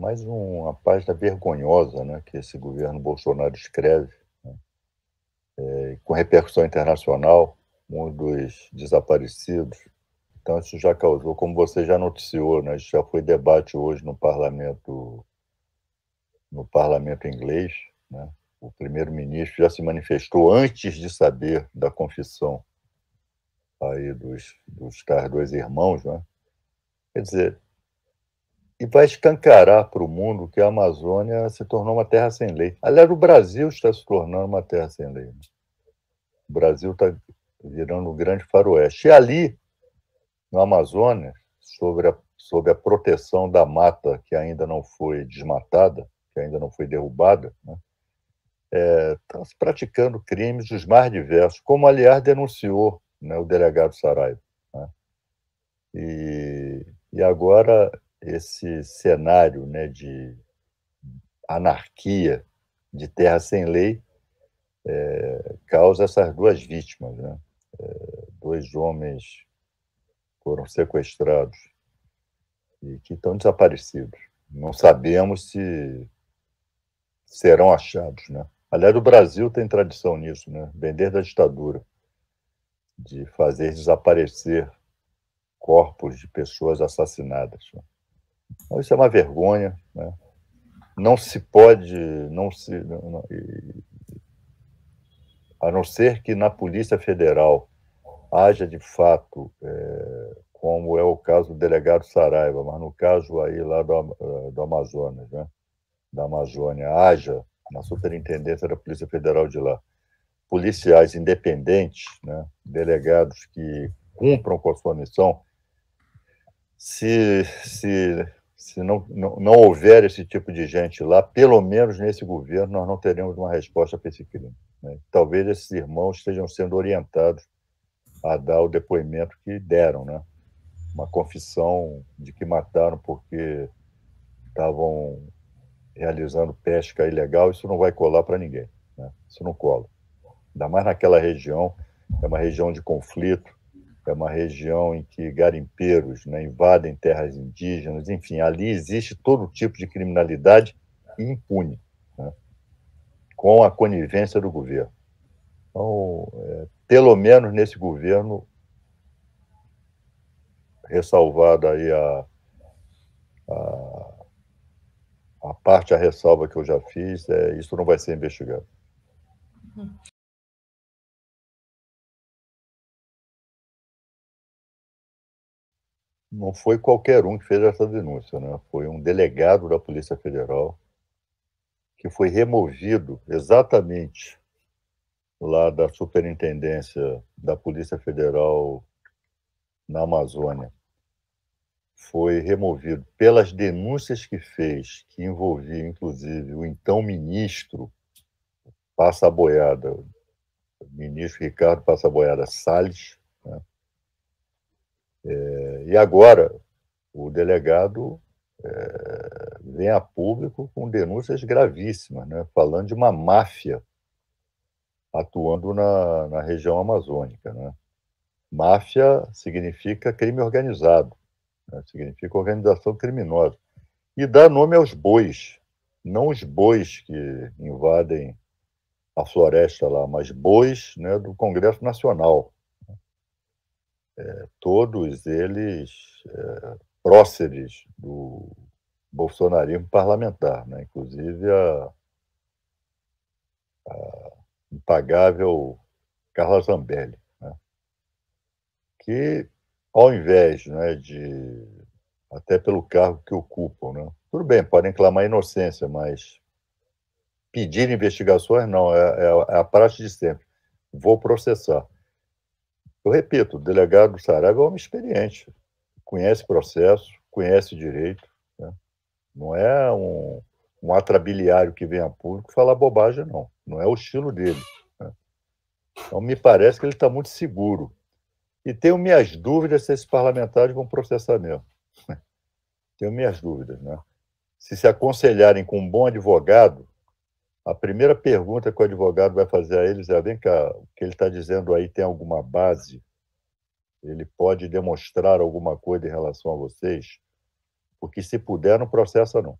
mais uma página vergonhosa né, que esse governo Bolsonaro escreve, né, é, com repercussão internacional, um dos desaparecidos. Então, isso já causou, como você já noticiou, né, isso já foi debate hoje no parlamento, no parlamento inglês. Né, o primeiro-ministro já se manifestou antes de saber da confissão aí dos, dos dois irmãos. Né? Quer dizer, e vai escancarar para o mundo que a Amazônia se tornou uma terra sem lei. Aliás, o Brasil está se tornando uma terra sem lei. Né? O Brasil está virando um grande faroeste. E ali, na Amazônia, sobre a, sobre a proteção da mata que ainda não foi desmatada, que ainda não foi derrubada, né? está é, tá se praticando crimes dos mais diversos, como, aliás, denunciou né, o delegado Saraiva. Né? E, e agora esse cenário né, de anarquia, de terra sem lei, é, causa essas duas vítimas. Né? É, dois homens foram sequestrados e que estão desaparecidos. Não sabemos se serão achados. Né? Aliás, o Brasil tem tradição nisso, né? vender desde a ditadura, de fazer desaparecer corpos de pessoas assassinadas. Né? Então, isso é uma vergonha. Né? Não se pode, não se, não, e, a não ser que na Polícia Federal haja de fato, é, como é o caso do delegado Saraiva, mas no caso aí lá do, eh, do Amazonas, né? da Amazônia, haja na superintendência da Polícia Federal de lá, policiais independentes, né? delegados que cumpram com a sua missão, se, se se não, não, não houver esse tipo de gente lá, pelo menos nesse governo, nós não teremos uma resposta para esse crime. Né? Talvez esses irmãos estejam sendo orientados a dar o depoimento que deram, né? Uma confissão de que mataram porque estavam realizando pesca ilegal, isso não vai colar para ninguém, né? Isso não cola. Ainda mais naquela região, é uma região de conflito, é uma região em que garimpeiros né, invadem terras indígenas, enfim, ali existe todo tipo de criminalidade impune, né, com a conivência do governo. Então, é, pelo menos nesse governo, ressalvado aí a, a, a, parte, a ressalva que eu já fiz, é, isso não vai ser investigado. Uhum. não foi qualquer um que fez essa denúncia, né? foi um delegado da Polícia Federal que foi removido exatamente lá da Superintendência da Polícia Federal na Amazônia. Foi removido pelas denúncias que fez, que envolvia inclusive o então ministro Passa Boiada, ministro Ricardo Passa Boiada Salles, né? é, e agora, o delegado é, vem a público com denúncias gravíssimas, né, falando de uma máfia atuando na, na região amazônica. Né. Máfia significa crime organizado, né, significa organização criminosa. E dá nome aos bois, não os bois que invadem a floresta lá, mas bois né, do Congresso Nacional é, todos eles é, próceres do bolsonarismo parlamentar, né? inclusive a, a impagável Carla Zambelli, né? que ao invés né, de, até pelo cargo que ocupam, né? tudo bem, podem clamar inocência, mas pedir investigações não, é, é a, é a prática de sempre. Vou processar. Eu repito, o delegado do Saraiva é um homem experiente, conhece processo, conhece direito, né? não é um, um atrabiliário que vem a público falar bobagem, não. Não é o estilo dele. Né? Então, me parece que ele está muito seguro. E tenho minhas dúvidas se esses parlamentares vão processar mesmo. Tenho minhas dúvidas, né? Se se aconselharem com um bom advogado, a primeira pergunta que o advogado vai fazer a eles é: vem cá, o que ele está dizendo aí tem alguma base? Ele pode demonstrar alguma coisa em relação a vocês? Porque se puder, não processa, não.